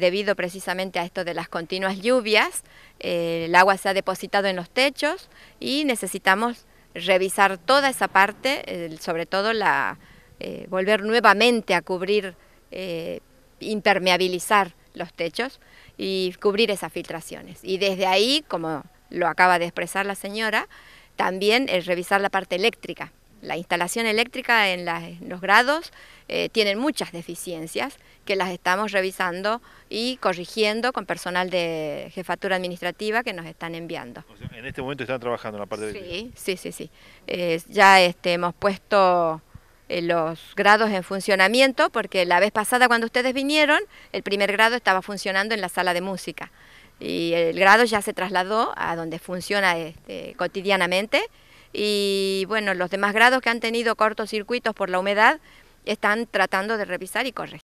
debido precisamente a esto de las continuas lluvias, eh, el agua se ha depositado en los techos y necesitamos revisar toda esa parte, sobre todo la, eh, volver nuevamente a cubrir, eh, impermeabilizar los techos y cubrir esas filtraciones. Y desde ahí, como lo acaba de expresar la señora, también revisar la parte eléctrica, la instalación eléctrica en, los grados tiene eh, tienen muchas deficiencias que las estamos revisando y corrigiendo con personal de jefatura administrativa que nos están enviando. en este momento están trabajando en la parte sí, de... Sí, sí, sí, ya este, hemos puesto eh, los grados en funcionamiento porque la vez pasada cuando ustedes vinieron, el primer grado estaba funcionando en la sala de música y el grado ya se trasladó a donde funciona este, cotidianamente y bueno, los demás grados que han tenido cortocircuitos por la humedad están tratando de revisar y corregir.